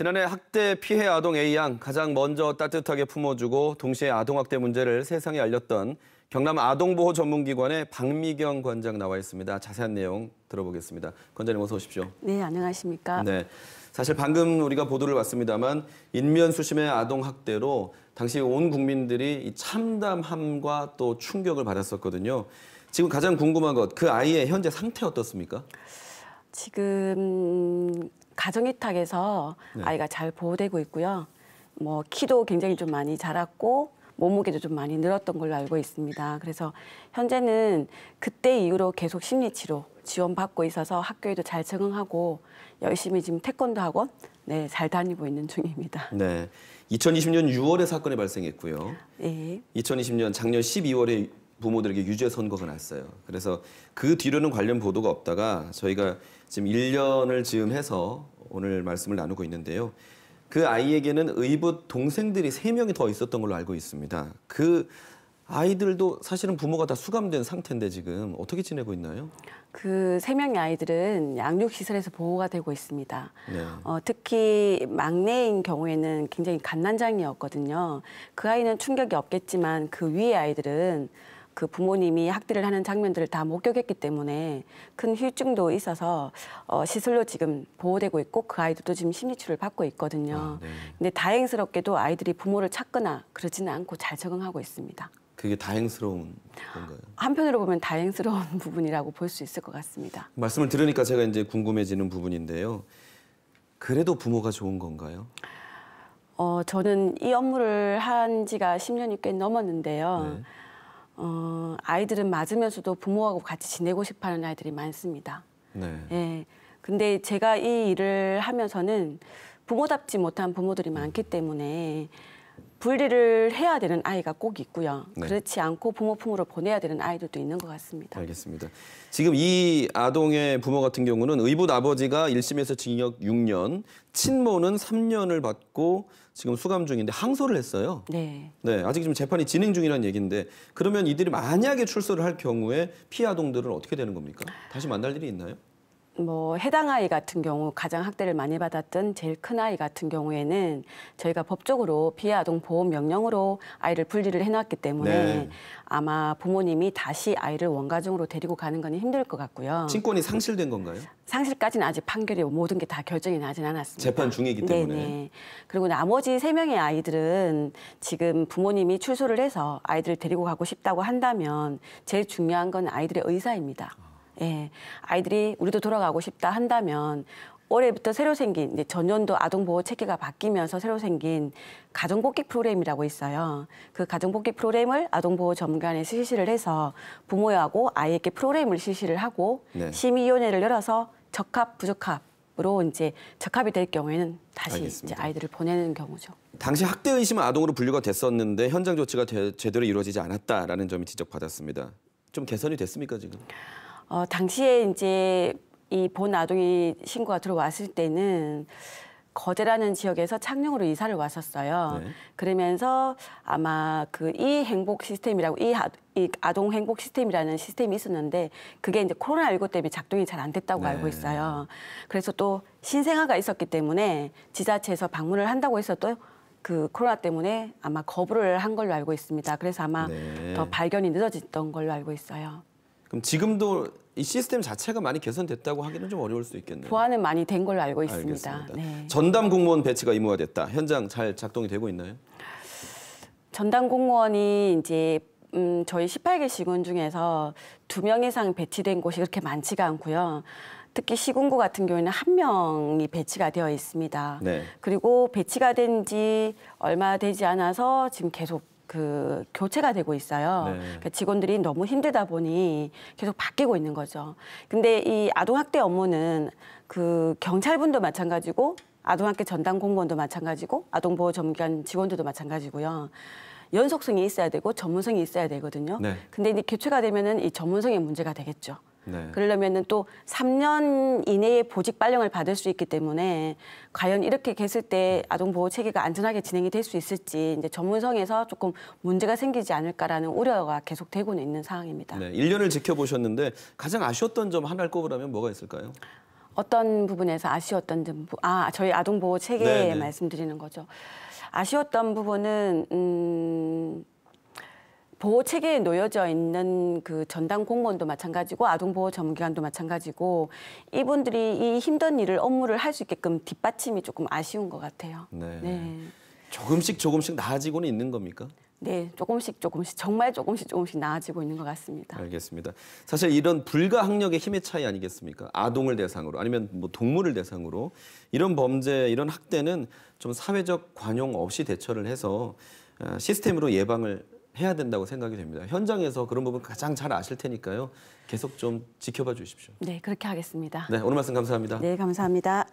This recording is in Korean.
지난해 학대 피해 아동 A 양 가장 먼저 따뜻하게 품어주고 동시에 아동학대 문제를 세상에 알렸던 경남 아동보호 전문기관의 박미경 관장 나와 있습니다. 자세한 내용 들어보겠습니다. 관장님 어서 오십시오. 네, 안녕하십니까. 네, 사실 방금 우리가 보도를 봤습니다만 인면수심의 아동학대로 당시 온 국민들이 이 참담함과 또 충격을 받았었거든요. 지금 가장 궁금한 것, 그 아이의 현재 상태 어떻습니까? 지금 가정의탁에서 네. 아이가 잘 보호되고 있고요. 뭐 키도 굉장히 좀 많이 자랐고 몸무게도 좀 많이 늘었던 걸로 알고 있습니다. 그래서 현재는 그때 이후로 계속 심리치료 지원받고 있어서 학교에도 잘 적응하고 열심히 지금 태권도 학원 네, 잘 다니고 있는 중입니다. 네. 2020년 6월에 사건이 발생했고요. 예. 2020년 작년 12월에 부모들에게 유죄 선고가 났어요. 그래서 그 뒤로는 관련 보도가 없다가 저희가 지금 1년을 지음 해서 오늘 말씀을 나누고 있는데요. 그 아이에게는 의붓 동생들이 3명이 더 있었던 걸로 알고 있습니다. 그 아이들도 사실은 부모가 다 수감된 상태인데 지금 어떻게 지내고 있나요? 그 세 명의 아이들은 양육시설에서 보호가 되고 있습니다. 네. 어, 특히 막내인 경우에는 굉장히 갓난장이었거든요. 그 아이는 충격이 없겠지만 그 위의 아이들은 그 부모님이 학대를 하는 장면들을 다 목격했기 때문에 큰 후유증도 있어서 어, 시술로 지금 보호되고 있고 그 아이들도 지금 심리치료를 받고 있거든요. 아, 네. 근데 다행스럽게도 아이들이 부모를 찾거나 그러지는 않고 잘 적응하고 있습니다. 그게 다행스러운 건가요? 한편으로 보면 다행스러운 부분이라고 볼 수 있을 것 같습니다. 말씀을 들으니까 제가 이제 궁금해지는 부분인데요. 그래도 부모가 좋은 건가요? 어, 저는 이 업무를 한 지가 10년이 꽤 넘었는데요. 네. 어, 아이들은 맞으면서도 부모하고 같이 지내고 싶어하는 아이들이 많습니다. 네. 예. 근데 제가 이 일을 하면서는 부모답지 못한 부모들이 많기 때문에 분리를 해야 되는 아이가 꼭 있고요. 네. 그렇지 않고 부모품으로 보내야 되는 아이들도 있는 것 같습니다. 알겠습니다. 지금 이 아동의 부모 같은 경우는 의붓 아버지가 1심에서 징역 6년, 친모는 3년을 받고 지금 수감 중인데 항소를 했어요. 네. 네, 아직 지금 재판이 진행 중이라는 얘기인데 그러면 이들이 만약에 출소를 할 경우에 피해 아동들은 어떻게 되는 겁니까? 다시 만날 일이 있나요? 뭐 해당 아이 같은 경우 가장 학대를 많이 받았던 제일 큰 아이 같은 경우에는 저희가 법적으로 피해 아동 보호 명령으로 아이를 분리를 해놨기 때문에 네. 아마 부모님이 다시 아이를 원가정으로 데리고 가는 건 힘들 것 같고요. 친권이 상실된 건가요? 상실까지는 아직 판결이 모든 게 다 결정이 나진 않았습니다. 재판 중이기 때문에. 네네. 그리고 나머지 세명의 아이들은 지금 부모님이 출소를 해서 아이들을 데리고 가고 싶다고 한다면 제일 중요한 건 아이들의 의사입니다. 아. 예, 아이들이 우리도 돌아가고 싶다 한다면 올해부터 새로 생긴 이제 전년도 아동 보호 체계가 바뀌면서 새로 생긴 가정 복귀 프로그램이라고 있어요. 그 가정 복귀 프로그램을 아동 보호 전문관에 실시를 해서 부모하고 아이에게 프로그램을 실시를 하고 네. 심의위원회를 열어서 적합 부적합 으로 이제 적합이 될 경우에는 다시 이제 아이들을 보내는 경우죠. 당시 학대 의심은 아동으로 분류가 됐었는데 현장 조치가 되, 제대로 이루어지지 않았다라는 점이 지적받았습니다. 좀 개선이 됐습니까 지금? 어, 당시에 이제 이 본 아동이 신고가 들어왔을 때는 거제라는 지역에서 창녕으로 이사를 왔었어요. 네. 그러면서 아마 그 이 행복 시스템이라고 이, 아, 아동 행복 시스템이라는 시스템이 있었는데 그게 이제 코로나19 때문에 작동이 잘 안 됐다고 네. 알고 있어요. 그래서 또 신생아가 있었기 때문에 지자체에서 방문을 한다고 해서 또그 코로나 때문에 아마 거부를 한 걸로 알고 있습니다. 그래서 아마 네. 더 발견이 늦어졌던 걸로 알고 있어요. 그럼 지금도 이 시스템 자체가 많이 개선됐다고 하기는 좀 어려울 수 있겠네요. 보완은 많이 된 걸로 알고 있습니다. 네. 전담 공무원 배치가 의무화 됐다. 현장 잘 작동이 되고 있나요? 전담 공무원이 이제 음, 저희 18개 시군 중에서 두 명 이상 배치된 곳이 그렇게 많지가 않고요. 특히 시군구 같은 경우에는 한 명이 배치가 되어 있습니다. 네. 그리고 배치가 된 지 얼마 되지 않아서 지금 계속 그 교체가 되고 있어요. 네. 그러니까 직원들이 너무 힘들다 보니 계속 바뀌고 있는 거죠. 근데 이 아동학대 업무는 그 경찰분도 마찬가지고 아동학대 전담 공무원도 마찬가지고 아동보호 전문 기관 직원들도 마찬가지고요. 연속성이 있어야 되고 전문성이 있어야 되거든요. 네. 근데 이제 교체가 되면은 이 전문성의 문제가 되겠죠. 네. 그러려면은 또 3년 이내에 보직 발령을 받을 수 있기 때문에 과연 이렇게 했을 때 아동 보호 체계가 안전하게 진행이 될 수 있을지 이제 전문성에서 조금 문제가 생기지 않을까라는 우려가 계속 되고는 있는 상황입니다. 네, 1년을 지켜보셨는데 가장 아쉬웠던 점 하나를 꼽으라면 뭐가 있을까요? 어떤 부분에서 아쉬웠던 점? 아, 저희 아동 보호 체계 네, 네. 말씀드리는 거죠. 아쉬웠던 부분은 음 보호 체계에 놓여져 있는 그 전담 공무원도 마찬가지고 아동 보호 전문기관도 마찬가지고 이분들이 이 힘든 일을 업무를 할 수 있게끔 뒷받침이 조금 아쉬운 것 같아요. 네. 네. 조금씩 조금씩 나아지고는 있는 겁니까? 네, 조금씩 조금씩 정말 조금씩 조금씩 나아지고 있는 것 같습니다. 알겠습니다. 사실 이런 불가 학력의 힘의 차이 아니겠습니까? 아동을 대상으로 아니면 뭐 동물을 대상으로 이런 범죄, 이런 학대는 좀 사회적 관용 없이 대처를 해서 어, 시스템으로 예방을 해야 된다고 생각이 됩니다. 현장에서 그런 부분 가장 잘 아실 테니까요. 계속 좀 지켜봐 주십시오. 네, 그렇게 하겠습니다. 네, 오늘 말씀 감사합니다. 네, 감사합니다.